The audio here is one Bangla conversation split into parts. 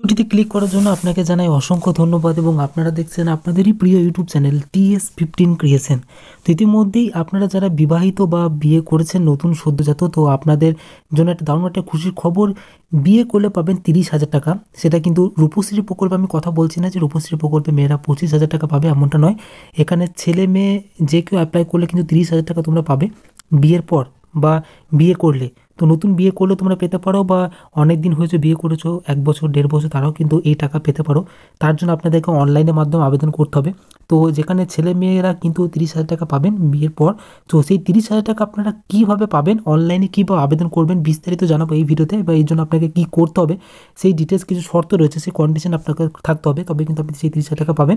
ভিডিওটিতে ক্লিক করার জন্য আপনাকে জানাই অসংখ্য ধন্যবাদ এবং আপনারা দেখছেন আপনাদেরই প্রিয় YouTube channel TS fifteen creation তো ইতিমধ্যেই আপনারা যারা বিবাহিত বা বিয়ে করেছেন নতুন সদ্যজাত তো আপনাদের জন্য একটা দারুণ একটা খুশির খবর বিয়ে করলে পাবেন তিরিশ হাজার টাকা সেটা কিন্তু রূপশ্রী প্রকল্পে আমি কথা বলছি না যে রূপশ্রী প্রকল্পে মেয়েরা পঁচিশ হাজার টাকা পাবে এমনটা নয় এখানে ছেলে মেয়ে যে কেউ অ্যাপ্লাই করলে কিন্তু তিরিশ হাজার টাকা তোমরা পাবে বিয়ের পর বা বিয়ে করলে তো নতুন বিয়ে করলে তোমরা পেতে পারো বা অনেক দিন হয়েছে বিয়ে করেছো এক বছর দেড় বছর তারাও কিন্তু এই টাকা পেতে পারো তার জন্য আপনাদেরকে অনলাইনের মাধ্যমে আবেদন করতে হবে তো যেখানে ছেলে মেয়েরা কিন্তু তিরিশ হাজার টাকা পাবেন বিয়ের পর তো সেই তিরিশ হাজার টাকা আপনারা কীভাবে পাবেন অনলাইনে কীভাবে আবেদন করবেন বিস্তারিত জানাবো এই ভিডিওতে বা এই জন্য আপনাকে কী করতে হবে সেই ডিটেলস কিছু শর্ত রয়েছে সেই কন্ডিশন আপনাকে থাকতে হবে তবে কিন্তু আপনি সেই তিরিশ হাজার টাকা পাবেন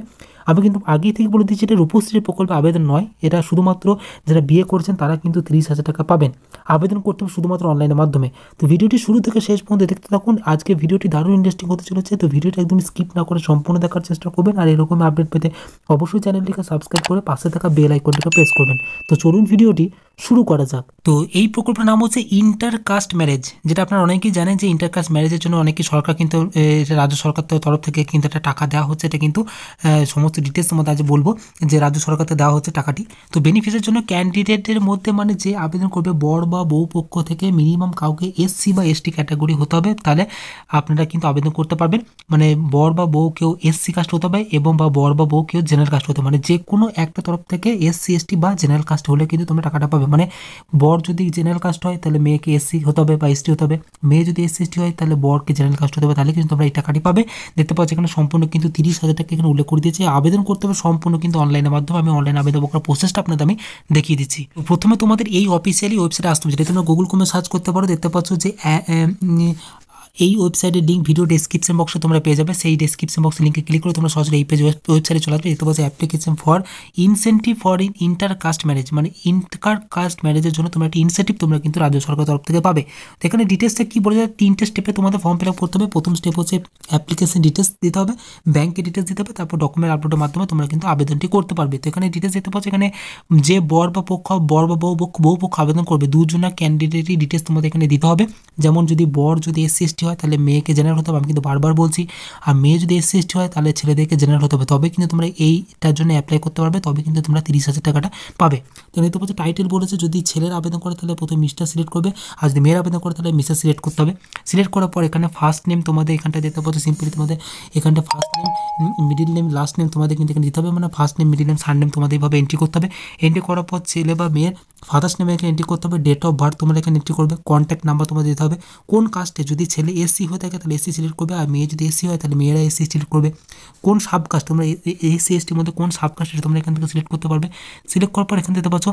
আমি কিন্তু আগে থেকে বলে দিচ্ছি এটা রূপশ্রী প্রকল্পে আবেদন নয় এটা শুধুমাত্র যারা বিয়ে করছেন তারা কিন্তু তিরিশ হাজার টাকা পাবেন আবেদন করতে হবে শুধুমাত্র অনলাইনের মাধ্যমে তো ভিডিওটি শুরু থেকে শেষ পর্যন্ত দেখতে থাকুন আজকে ভিডিওটি দারুণ ইন্টারেস্টিং হতে চলেছে তো ভিডিওটি একদম স্কিপ না করে সম্পূর্ণ দেখার চেষ্টা করবেন আর এরকম আপডেট পেতে מושו চ্যানেলটিকে সাবস্ক্রাইব করে পাশে থাকা বেল আইকনটিকে প্রেস করবেন তো চলুন ভিডিওটি শুরু করা যাক তো এই প্রকল্পের নাম হচ্ছে ইন্টার কাস্ট ম্যারেজ যেটা আপনারা অনেকেই জানেন যে ইন্টার কাস্ট ম্যারেজের জন্য অনেকে সরকার কিন্তু রাজ্য সরকার তরফ থেকে কিন্তু একটা টাকা দেওয়া হচ্ছে এটা কিন্তু সমস্ত ডিটেলসের মধ্যে আজ বলবো যে রাজ্য সরকারকে দেওয়া হচ্ছে টাকাটি তো বেনিফিটের জন্য ক্যান্ডিডেটের মধ্যে মানে যে আবেদন করবে বর বা বউ পক্ষ থেকে মিনিমাম কাউকে এসসি বা এসটি ক্যাটাগরি হতে হবে তাহলে আপনারা কিন্তু আবেদন করতে পারবেন মানে বর বা বউ কেউ এসসি কাস্ট হতে হবে এবং বা বর বা বউ কেউ জেনারেল কাস্ট হতে হবে মানে যে কোনো একটা তরফ থেকে এসসি এসটি বা জেনারেল কাস্ট হলে কিন্তু তোমরা টাকাটা পাবে মানে বর যদি জেনারেল কাস্ট হয় তাহলে মেয়েকে এসসি হতে হবে বা এসটি হতে হবে মেয়ে যদি এসসি এসটি হয় তাহলে বরকে জেনারেল কাস্ট হতে হবে তাহলে কিন্তু তোমরা এই টাকাটি পাবে দেখতে পাচ্ছ এখানে সম্পূর্ণ কিন্তু তিরিশ হাজার টাকা এখানে উল্লেখ করে দিয়েছে আবেদন করতে হবে সম্পূর্ণ কিন্তু অনলাইনের মাধ্যমে আমি অনলাইন আবেদন করার প্রসেসটা আপনাদের আমি দেখিয়ে দিচ্ছি প্রথমে তোমাদের এই অফিসিয়ালি ওয়েবসাইটে আসতে হবে যেটা তোমরা গুগল কমে সার্চ করতে পারো দেখতে পাচ্ছ যে এই ওয়েবসাইটের লিঙ্ক ভিডিও ডেসক্রিপশন বক্সে তোমরা পেয়ে যাবে সেই ডেসক্রিপশন বক্সে লিঙ্কে ক্লিক করে তোমরা সরাসরি এই পেজ ওয়েবসাইটে চলে আসবে এতে বলছে application for incentive for in inter caste marriage মানে ইন্টার কাস্ট ম্যারেজের জন্য তোমরা একটি ইনসেন্টিভ তোমরা কিন্তু রাজ্য সরকার তরফ থেকে পাবে তো এখানে ডিটেলসটা কী বলে যায় তিনটে স্টেপে তোমাদের ফর্ম ফিল আপ করতে হবে প্রথম স্টেপ হচ্ছে অ্যাপ্লিকেশন ডিটেলস দিতে হবে ব্যাঙ্কের ডিটেলস দিতে হবে তারপর ডকুমেন্ট আপলোডের মাধ্যমে তোমরা কিন্তু আবেদনটি করতে পারবে তো এখানে ডিটেলস দিতে পারছো এখানে যে বর বা পক্ষ বর বা বউ পক্ষ বউ পক্ষ আবেদন করবে দুজনা ক্যান্ডিডেটের ডিটেলস তোমাদের এখানে দিতে হবে যেমন যদি বর যদি এসসি এসটি হয় তাহলে মেয়েকে জেনারেল হতে হবে আমি কিন্তু বারবার বলছি আর মেয়ে যদি এসসি এসটি হয় তাহলে ছেলেদেরকে জেনারেল হতে হবে তবে কিন্তু তোমরা এইটার জন্য অ্যাপ্লাই করতে পারবে তবে কিন্তু তোমরা তিরিশ হাজার টাকাটা পাবে তো নিতে বলছে টাইটেল বলেছে যদি ছেলের আবেদন করে তাহলে প্রথমে মিস্টার সিলেক্ট করবে আর যদি মেয়ের আবেদন করে তাহলে মিস্টার সিলেক্ট করতে হবে সিলেক্ট করার পর এখানে ফার্স্ট নেম তোমাদের এখানটা দিতে বলছে সিম্পলি তোমাদের এখানটা first name middle name last name তোমাদের কিন্তু এখানে দিতে হবে মানে first name middle name third name তোমাদের এইভাবে এন্ট্রি করতে হবে এন্ট্রি করার পর ছেলে বা মেয়ের ফাদার্স নেমে এখানে এন্ট্রি করতে হবে ডেট অফ বার্থ তোমরা এখানে এন্ট্রি করবে কন্ট্যাক্ট নাম্বার তোমার দিতে হবে কোন কাস্টে যদি ছেলে এসি হয়ে থাকে তাহলে এসি সিলেক্ট করবে আর মেয়ে যদি এসি হয় তাহলে মেয়েরা এসি সিলেক্ট করবে কোন সাবকাস্ট তোমরা এসি এসটির মধ্যে কোন সাবকাস্ট সেটা তোমরা এখান থেকে সিলেক্ট করতে পারবে সিলেক্ট করার পর এখান থেকে পাচ্ছ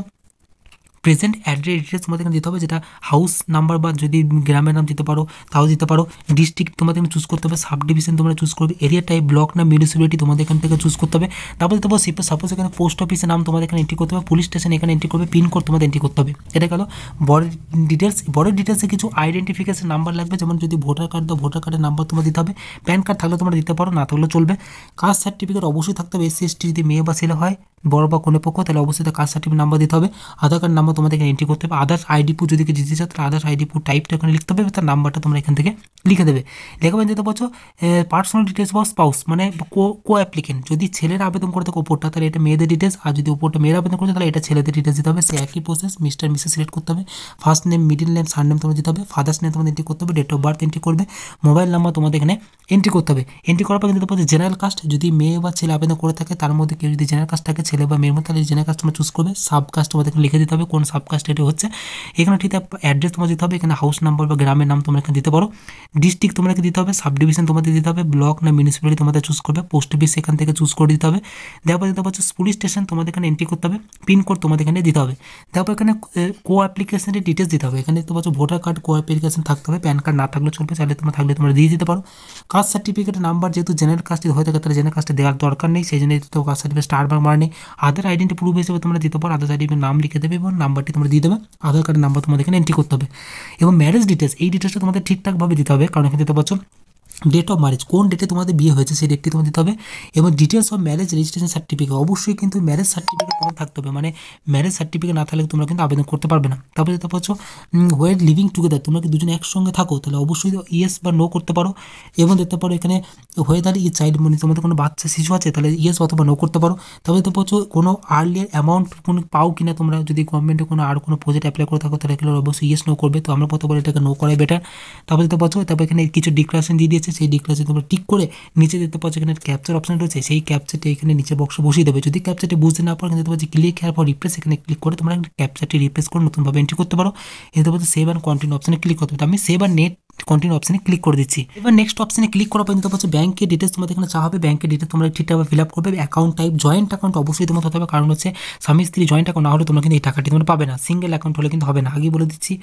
প্রেজেন্ট অ্যাড্রেস তোমাদের এখানে দিতে হবে যেটা হাউস নাম্বার বা যদি গ্রামের নাম দিতে পারো তাও দিতে পারো ডিস্ট্রিক্ট তোমাদের চুজ করতে হবে সাব ডিভিশন তোমরা চুজ করবে এরিয়া টাইপ ব্লক না মিউনিসিপ্যালিটি তোমাদের এখান থেকে চুজ করতে হবে তারপর দিতে পারো সাপোজ এখানে পোস্ট অফিসের নাম তোমাদের এখানে এন্ট্রি করতে হবে পুলিশ স্টেশন এখানে এন্ট্রি করবে পিন কোড তোমাদের এন্ট্রি করতে হবে এটা গেল বড় ডিটেলস বড় ডিটেলসে কিছু আইডেন্টিফিকেশন নাম্বার লাগবে যেমন যদি ভোটার কার্ড দাও ভোটার কার্ডের নাম্বার তোমার দিতে হবে প্যান কার্ড থাকলে তোমরা দিতে পারো না থাকলে চলবে কাস্ট সার্টিফিকেট অবশ্যই থাকতে হবে এসসি এসটি যদি মেয়ে বা ছেলে হয় বড় বা কোনো পক্ষ তাহলে অবশ্যই তার কাস্ট সার্টিফিকেট নাম্বার দিতে হবে আধার কার্ড নাম্বার তোমারে যে এন্ট্রি করতে হবে আধার আইডি পু যদিকে দিতেছ তাহলে আধার আইডি পু টাইপ করে লিখতে হবে তার নাম্বারটা তোমরা এখান থেকে লিখে দেবে লেখাবেন যেতে বলছো পার্সোনাল ডিটেলস বা স্পাউস মানে কো অ্যাপ্লিকেন্ট যদি ছেলের আবেদন করে থাকে ওপরটা তাহলে এটা মেয়েদের ডিটেলস আর যদি ওপরটা মেয়ের আবেদন করছে তাহলে এটা ছেলেদের ডিটেলস দিতে হবে সে একই প্রসেস মিস্টার মিসেস সিলেক্ট করতে হবে first name middle name surname তোমার দিতে হবে ফাদার্স নেম তোমাদের এন্ট্রি করতে হবে ডেট অফ বার্থ এন্ট্রি করবে মোবাইল নাম্বার তোমাদের এখানে এন্ট্রি করতে হবে এন্ট্রি করার পর কিন্তু তোমাদের জেনারেল কাস্ট যদি মেয়ে বা ছেলে আবেদন করে থাকে তার মধ্যে কেউ যদি জেনারেল কাস্ট থাকে ছেলে বা মেয়ের মধ্যে তাহলে জেনারেল কাস্ট তোমরা চুজ করবে সাব কাস্ট তোমাদের এখানে লিখে দিতে হবে কোন সাব কাস্ট এটা হচ্ছে এখানে ঠিক অ্যাড্রেস তোমার দিতে হবে এখানে হাউস নাম্বার বা গ্রামের নাম তোমরা এখানে দিতে পারো डिस्ट्रिक्ट तुमराके দিতে হবে সাবডিভিশন তোমাদের দিতে হবে ব্লক না মিউনিসিপালিটি তোমরা চুজ করবে পোস্ট পি সেকেন্ড থেকে চুজ করে দিতে হবে তারপর তোমরা ফুলি স্টেশন তোমাদের এখানে এন্ট্রি করতে হবে পিন কোড তোমাদের এখানে দিতে হবে তারপর এখানে কো অ্যাপ্লিকেশন ডিটেইলস দিতে হবে এখানে তোমরা ভোটার কার্ড কো অ্যাপ্লিকেশন থাকলে প্যান কার্ড না থাকলে চলবে তাহলে তোমরা থাকলে তোমরা দিয়ে দিতে পারো कास्ट সার্টিফিকেট নাম্বার যেহেতু জেনারেল কাস্ট হয় থাকে তার জেনারেল কাস্টের দরকার নেই সেইজন্যই তো তোমরা সার্টিফিকেটে স্টার মার্ক মারনি আদার আইডেন্টিটি প্রুফ এসে তোমরা দিতে পারো আধার দিয়ে নাম লিখে দেবে এবং নাম্বারটি তোমরা দিয়ে দেবে আধার কার্ড নাম্বার তোমরা এখানে এন্ট্রি করতে হবে এবং ম্যারেজ ডিটেইলস এই ডিটেইলসটা তোমরা ঠিকঠাক ভাবে দিতে হবে কারণ এখানে দেখতে পাচ্ছ ডেট অফ ম্যারেজ কোন ডেটে তোমাদের বিয়ে হয়েছে সেই ডেটটি তোমার দিতে হবে এবং details of marriage registration certificate অবশ্যই কিন্তু ম্যারেজ সার্টিফিকেট তোমার থাকতে হবে মানে ম্যারেজ সার্টিফিকেট না থাকলে তোমরা কিন্তু আবেদন করতে পারবে না তারপরে যেতে পারছো ওয়ের লিভিং টুগেদার তোমরা কি দুজন একসঙ্গে থাকো তাহলে অবশ্যই ইয়েস বা নো করতে পারো এবং দেখতে পারো এখানে ওয়েদার ই চাইল্ড মানে তোমাদের কোনো বাচ্চা শিশু আছে তাহলে ইয়েস অথবা নো করতে পারো তারপরে দেখতে পাচ্ছ কোনো আর্লিয়ার অ্যামাউন্ট কোনো পাও কিনা তোমরা যদি গভর্নমেন্টে কোনো আর কোনো প্রজেক্ট অ্যাপ্লাই করে থাকো তাহলে এগুলো অবশ্যই ইয়েস নো করবে তো আমরা কত বলে এটাকে নো করাই বেটার তারপরে দেখতে পাচ্ছ তারপর এখানে কিছু ডিক্লারেশন দিয়ে দিয়েছে রয়েছে সেই ডিকটা তোমরা ঠিক করে নিচে যেতে পাচ্ছ এখানে ক্যাপচার অপশন রয়েছে সেই ক্যাপচারটি এখানে নিচে বক্স বসিয়ে দেবে যদি ক্যাপচারটি বুঝতে না পারো কিন্তু তোমার ক্লিক হওয়ার পর রিপ্লেস এখানে ক্লিক করে তোমরা ক্যাপচারটি রিপ্লেস করে নতুনভাবে এন্ট্রি করতে পারো এতে পারো সেভ অ্যান্ড কন্টিনিউ অপশানে ক্লিক করতে পারো আমি সেভ আর নেট কন্টিনিউ অপশানে ক্লিক করে দিচ্ছি এবার নেক্সট অপশানে ক্লিক করার পর কিন্তু হচ্ছে ব্যাংকের ডিটেলস তোমাদের এখানে চাওয়া হবে ব্যাংকের ডিটেলস তোমরা ঠিকঠাকভাবে ফিল আপ করবে অ্যাকাউন্ট টাইপ জয়েন্ট অ্যাকাউন্ট অবশ্যই তোমার হতে হবে কারণ হচ্ছে স্বামী স্ত্রী জয়েন্ট অ্যাকাউন্ট না হলে তোমরা কিন্তু এই টাকাটি তোমরা পাবে না সিঙ্গেল অ্যাকাউন্ট হলে কিন্তু হবে না আগে বলে দিচ্ছি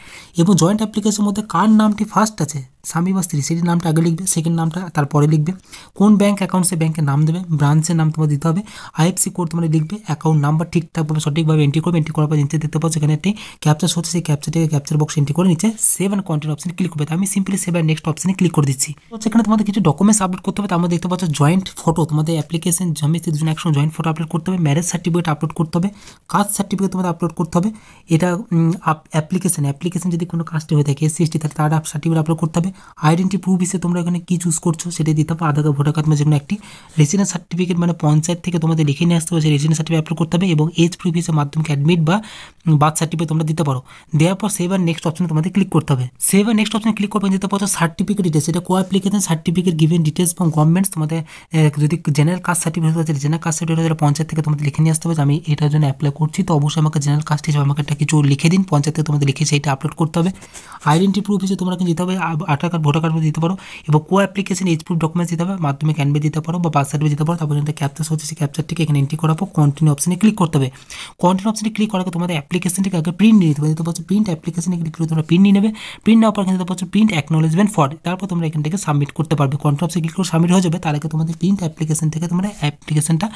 এবং জয়েন্ট অ্যাপ্লিকেশনের মধ্যে কার নামটি ফার্স্ট আছে স্বামী বা স্ত্রী সেটির নামটা আগে লিখবে সেকেন্ড নামটা তারপরে লিখবে কোন ব্যাঙ্ক অ্যাকাউন্ট সে ব্যাঙ্কের নাম দেবে ব্রাঞ্চের নাম তোমার দিতে হবে আইএফসি কোড তোমার লিখবে অ্যাকাউন্ট নাম্বার ঠিকঠাকভাবে সঠিকভাবে এন্ট্রি করবে এন্ট্রি করার পর নিচে দেখতে পারছো এখানে একটি ক্যাপচার হচ্ছে সেই ক্যাপচারটিকে ক্যাপচার বক্স এন্ট্রি করে নিচে সেভ কন্টেন্ট অপশন ক্লিক করবে আমি সিম 클릭 সেবা 넥스트 옵션에 클릭 कर दीजिए तो এখানে তোমাদের কিছু ডকুমেন্টস 업로드 করতে হবে তোমরা দেখতে পাচ্ছ জয়েন্ট ফটো তোমাদের অ্যাপ্লিকেশন জমিতে দুজন একজন জয়েন্ট ফটো 업로드 করতে হবে ম্যারেজ সার্টিফিকেট 업로드 করতে হবে কাস্ট সার্টিফিকেট তোমাদের 업로드 করতে হবে এটা অ্যাপ্লিকেশন অ্যাপ্লিকেশন যদি কোনো কাস্ট হয়ে থাকে সিএসটি তার সার্টিফিকেট আপলোড করতে হবে আইডেন্টিটি প্রুফ ise তোমরা এখানে কি চুজ করছো সেটা দিতে হবে আধার বা ভোটার কার্ড মধ্যে যেকোনো একটি রেসিডেন্ট সার্টিফিকেট মানে পনসাইট থেকে তোমাদের নিয়ে আসতে হবে রেসিডেন্ট সার্টিফিকেট আপলোড করতে হবে এবং এজ প্রুফ ise মাধ্যমে অ্যাডমিট বা বা সার্টিফিকেট তোমরা দিতে পারো therefore save and next option তোমরা ক্লিক করতে হবে save and next option click কর দিতে পারো সার্টিফিকেট ডিটেলস এটা co application certificate given details from governments তোমাদের যদি জেনারেল কাস্ট সার্টিফিকেট আছে জেনারেল কাস্ট সার্টিফিকেট হলে পঞ্চায়েত থেকে তোমাদের লিখে নিয়ে আসতে হবে আমি এটার জন্য অ্যাপ্লাই করছি তো অবশ্যই আমাকে জেনারেল কাস্ট হিসেবে আমাকে একটা কিছু লিখে দিন পঞ্চায়েত থেকে তোমাদের লিখে সেইটা আপলোড করতে হবে আইডেন্টি প্রুফ হিসেবে তোমরা কিন্তু দিতে হবে আধার কার্ড ভোটার কার্ড দিতে পারো এবং co application age proof documents দিতে হবে মাধ্যমে ক্যানবে দিতে পারো বা বার্থ সার্টিফিকেট দিতে পারো তারপর যেটা ক্যাপচার হচ্ছে সেই ক্যাপচারটিকে এখানে এন্ট্রি করাবো কন্টিনিউ অপশনে ক্লিক করতে হবে কন্টিনিউ অপশানে ক্লিক করাকে তোমাদের অ্যাপ্লিকেশনটিকে আগে প্রিন্ট নিয়ে নিতে হবে দিতে পারছো প্রিন্ট অ্যাপ্লিকেশনে ক্লিক করে তোমরা প্রিন্ট নিয়ে নেবে প্রিন্ট নেওয়ার পর কিন্তু প্রিন্ট অ্যাকনোলেজমেন্ট ফর তারপর তোমরা এখান থেকে সাবমিট করতে পারবে কন্ট্রাপসে ক্লিক করে সাবমিট হয়ে যাবে তার আগে তোমাদের প্রিন্ট অ্যাপ্লিকেশন থেকে তোমরা অ্যাপ্লিকেশনটা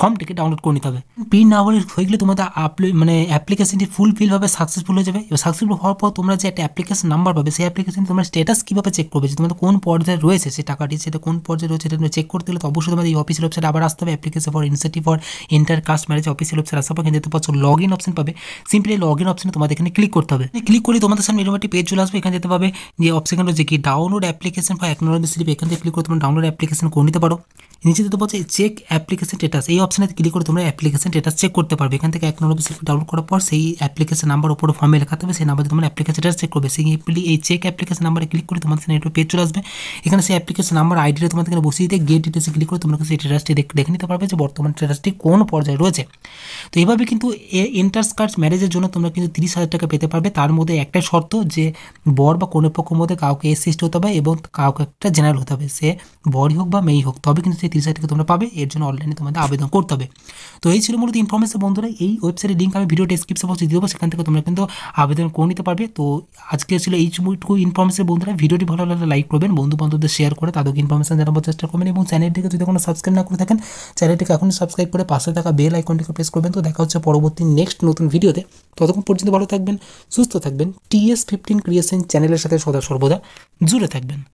ফর্মটি কি ডাউনলোড কোনিতে হবে পি নাও হলে হয়ে গেলে তোমাদের আপ মানে অ্যাপ্লিকেশনটি ফুলফিল ভাবে সাকসেসফুল হয়ে যাবে সাকসেসফুল হওয়ার পর তোমরা যে অ্যাপ্লিকেশন নাম্বার পাবে সেই অ্যাপ্লিকেশন তোমার স্ট্যাটাস কি ভাবে চেক করবে যে তোমাদের কোন পজিশন রয়েছে সেটা কাটি সেটা কোন পজিশন রয়েছে সেটা চেক করতে গেলে তো অবশ্যই তোমাদের এই অফিসিয়াল ওয়েবসাইট আবার আসবে application for initiative for inter caste marriage official website আসবে আপনি নেদতে পর লগইন অপশন পাবে सिंपली লগইন অপশনে তোমরা দেখতে ক্লিক করতে হবে ক্লিক করি তোমাদের সামনে লগইন পেজ চলে আসবে এখানে দেখতে পাবে যে অপশন আছে যে কি ডাউনলোড অ্যাপ্লিকেশন ফর অ্যাকনলেডিসিভ এখানে ক্লিক করতে তুমি ডাউনলোড অ্যাপ্লিকেশন কোনিতে পারো নিচেতে তোমরা চেক অ্যাপ্লিকেশন স্ট্যাটাস এই অপশানে ক্লিক করে তোমরা অ্যাপ্লিকেশন এটা চেক করতে পারবে এখান থেকে এক নম্বর সেলফি ডাউনলোড করার পর সেই অ্যাপ্লিকেশন নাম্বার উপর ফর্মে লেখা থাকবে সেই নাম্বারে তোমরা অ্যাপ্লিকেশনটা চেক করবে সেই এই চেক অ্যাপ্লিকেশন নাম্বারে ক্লিক করে তোমাদের সামনে একটু পেজ চলে আসবে এখানে সেই অ্যাপ্লিকেশন নাম্বার আইডিটা তোমাদের এখানে বসিয়ে দিয়ে গেট ডিটেলসে ক্লিক করে তোমরা সেই টেরাসটি দেখে নিতে পারবে যে বর্তমান টেরাসটি কোন পর্যায়ে রয়েছে তো এইভাবে কিন্তু এন্টার্স কার্ড ম্যারেজের জন্য তোমরা কিন্তু তিরিশ হাজার টাকা পেতে পারবে তার মধ্যে একটাই শর্ত যে বর বা কোনো পক্ষ মধ্যে কাউকে সিস্ট হতে হবে এবং কাউকে একটা জেনারেল হতে হবে সে বরই হোক বা মেয়েই হোক তবে কিন্তু সেই তিরিশ হাজার টাকা তোমরা পাবে এর জন্য অনলাইনে তোমাদের আবেদন করতে হবে তো এই ছিল মূলত ইনফরমেশন বন্ধুরা এই ওয়েবসাইটের লিঙ্ক আমি ভিডিও ডিসক্রিপশন বক্সে দিয়ে দেবো সেখান থেকে তোমরা কিন্তু আবেদন করে নিতে পারবে তো আজকে ছিল এইটুকু ইনফরমেশন বন্ধুরা ভিডিওটি ভালো লাগলে লাইক করবেন বন্ধু বান্ধবদের শেয়ার করে তাদেরকে ইনফরমেশন জানাবার চেষ্টা করবেন এবং চ্যানেলটিকে যদি কোনো সাবস্ক্রাইব না করে থাকেন চ্যানেলটিকে এখন সাবস্ক্রাইব করে পাশে থাকা বেল আইকনটিকে প্রেস করবেন তো দেখা হচ্ছে পরবর্তী নেক্সট নতুন ভিডিওতে ততক্ষণ পর্যন্ত ভালো থাকবেন সুস্থ থাকবেন টিএস ফিফটিন ক্রিয়েশন চ্যানেলের সাথে সদা সর্বদা জুড়ে থাকবেন